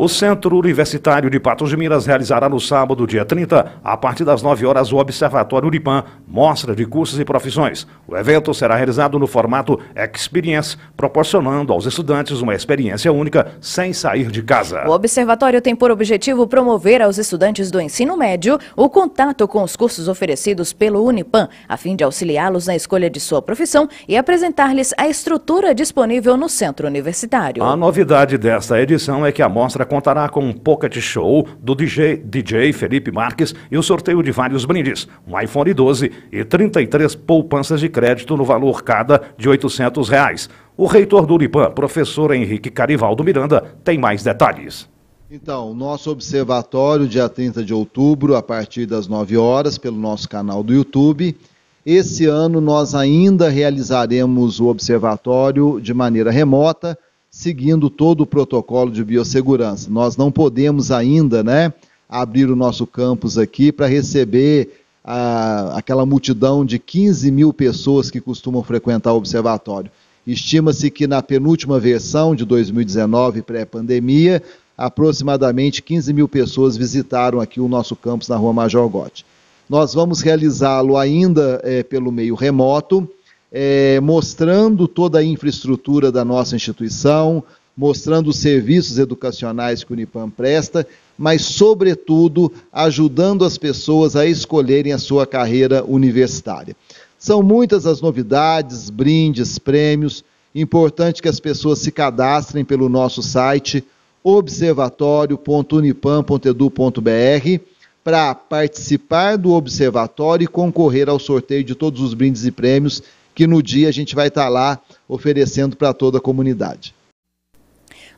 O Centro Universitário de Patos de Minas realizará no sábado, dia 30, a partir das 9 horas, o Observatório Uripã, mostra de cursos e profissões. O evento será realizado no formato Experience, proporcionando aos estudantes uma experiência única sem sair de casa. O observatório tem por objetivo promover aos estudantes do ensino médio o contato com os cursos oferecidos pelo Unipam, a fim de auxiliá-los na escolha de sua profissão e apresentar-lhes a estrutura disponível no centro universitário. A novidade desta edição é que a mostra contará com um pocket show do DJ, DJ Felipe Marques e o sorteio de vários brindes, um iPhone 12 e 33 poupanças de crédito no valor cada de R$ 800. Reais. O reitor do Lipan, professor Henrique Carivaldo Miranda, tem mais detalhes. Então, nosso observatório, dia 30 de outubro, a partir das 9 horas, pelo nosso canal do YouTube. Esse ano nós ainda realizaremos o observatório de maneira remota, seguindo todo o protocolo de biossegurança. Nós não podemos ainda né, abrir o nosso campus aqui para receber a, ah, aquela multidão de 15 mil pessoas que costumam frequentar o observatório. Estima-se que na penúltima versão de 2019, pré-pandemia, aproximadamente 15 mil pessoas visitaram aqui o nosso campus na Rua Major Gotti. Nós vamos realizá-lo ainda é, pelo meio remoto, é, mostrando toda a infraestrutura da nossa instituição, mostrando os serviços educacionais que o Unipam presta, mas, sobretudo, ajudando as pessoas a escolherem a sua carreira universitária. São muitas as novidades, brindes, prêmios. Importante que as pessoas se cadastrem pelo nosso site observatório.unipam.edu.br para participar do observatório e concorrer ao sorteio de todos os brindes e prêmios que no dia a gente vai estar tá lá oferecendo para toda a comunidade.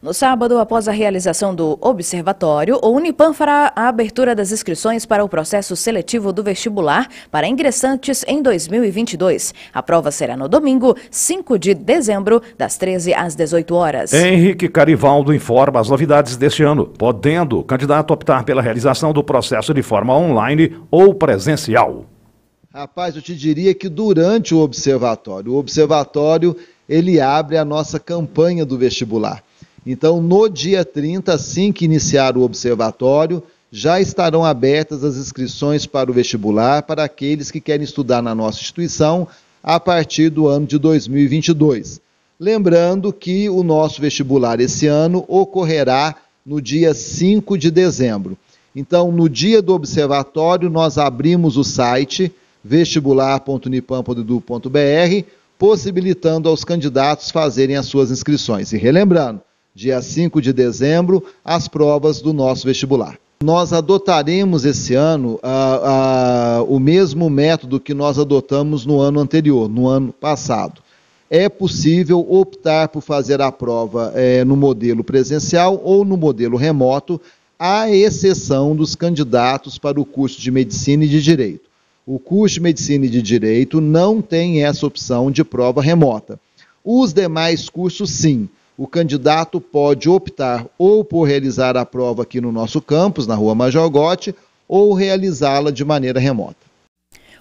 No sábado, após a realização do observatório, o Unipam fará a abertura das inscrições para o processo seletivo do vestibular para ingressantes em 2022. A prova será no domingo, 5 de dezembro, das 13 às 18 horas. Henrique Carivaldo informa as novidades deste ano, podendo o candidato optar pela realização do processo de forma online ou presencial. Rapaz, eu te diria que durante o observatório, o observatório ele abre a nossa campanha do vestibular. Então, no dia 30, assim que iniciar o observatório, já estarão abertas as inscrições para o vestibular para aqueles que querem estudar na nossa instituição a partir do ano de 2022. Lembrando que o nosso vestibular esse ano ocorrerá no dia 5 de dezembro. Então, no dia do observatório, nós abrimos o site vestibular.unipam.edu.br, possibilitando aos candidatos fazerem as suas inscrições. E relembrando, dia 5 de dezembro, as provas do nosso vestibular. Nós adotaremos esse ano o mesmo método que nós adotamos no ano anterior, no ano passado. É possível optar por fazer a prova é, no modelo presencial ou no modelo remoto, à exceção dos candidatos para o curso de Medicina e de Direito. O curso de Medicina e de Direito não tem essa opção de prova remota. Os demais cursos, sim. O candidato pode optar ou por realizar a prova aqui no nosso campus, na Rua Major Gotti, ou realizá-la de maneira remota.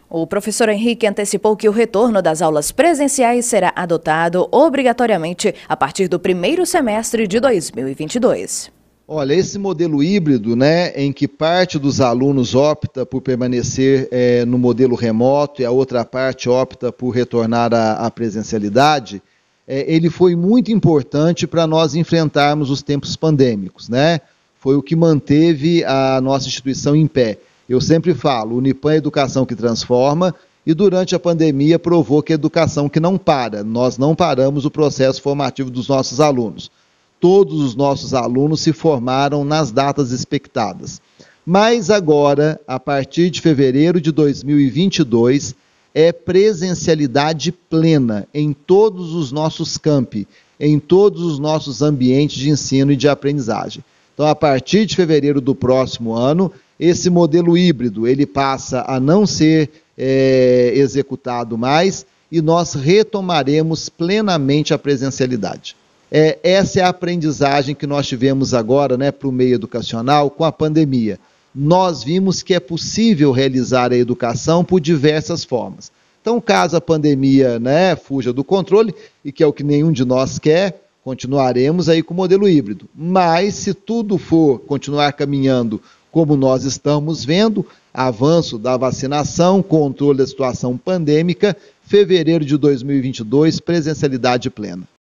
O professor Henrique antecipou que o retorno das aulas presenciais será adotado obrigatoriamente a partir do primeiro semestre de 2022. Olha, esse modelo híbrido, né, em que parte dos alunos opta por permanecer é, no modelo remoto e a outra parte opta por retornar à, à presencialidade, é, ele foi muito importante para nós enfrentarmos os tempos pandêmicos, né? Foi o que manteve a nossa instituição em pé. Eu sempre falo, Unipan é educação que transforma e durante a pandemia provou que a educação que não para. Nós não paramos o processo formativo dos nossos alunos todos os nossos alunos se formaram nas datas expectadas. Mas agora, a partir de fevereiro de 2022, é presencialidade plena em todos os nossos campi, em todos os nossos ambientes de ensino e de aprendizagem. Então, a partir de fevereiro do próximo ano, esse modelo híbrido ele passa a não ser é, executado mais e nós retomaremos plenamente a presencialidade. É, essa é a aprendizagem que nós tivemos agora né, para o meio educacional com a pandemia. Nós vimos que é possível realizar a educação por diversas formas. Então, caso a pandemia né, fuja do controle, e que é o que nenhum de nós quer, continuaremos aí com o modelo híbrido. Mas, se tudo for continuar caminhando como nós estamos vendo, avanço da vacinação, controle da situação pandêmica, fevereiro de 2022, presencialidade plena.